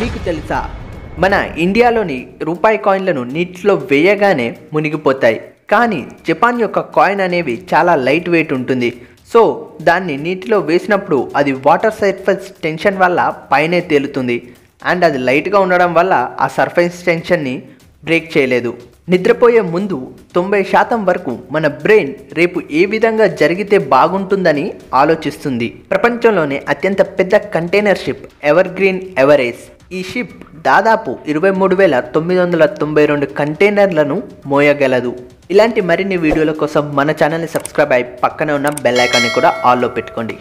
మీకు తెలుసా మన ఇండియాలోని రూపాయి కాయిన్లను నీటిలో వేయగానే మునిగిపోతాయి కానీ జపాన్ యొక్క కాయిన్ అనేవి చాలా లైట్ వెయిట్ ఉంటుంది సో దాన్ని నీటిలో వేసినప్పుడు అది వాటర్ సర్ఫెస్ టెన్షన్ వల్ల పైనే తేలుతుంది అండ్ అది లైట్గా ఉండడం వల్ల ఆ సర్ఫెస్ టెన్షన్ని బ్రేక్ చేయలేదు నిద్రపోయే ముందు తొంభై శాతం వరకు మన బ్రెయిన్ రేపు ఏ విధంగా జరిగితే బాగుంటుందని ఆలోచిస్తుంది ప్రపంచంలోనే అత్యంత పెద్ద container ship Evergreen Ever Ace ఈ షిప్ దాదాపు ఇరవై మూడు వేల తొమ్మిది వందల తొంభై రెండు కంటైనర్లను మోయగలదు ఇలాంటి మరిన్ని వీడియోల కోసం మన ఛానల్ని సబ్స్క్రైబ్ అయి పక్కనే ఉన్న బెల్ ఐకాన్ని కూడా ఆల్లో పెట్టుకోండి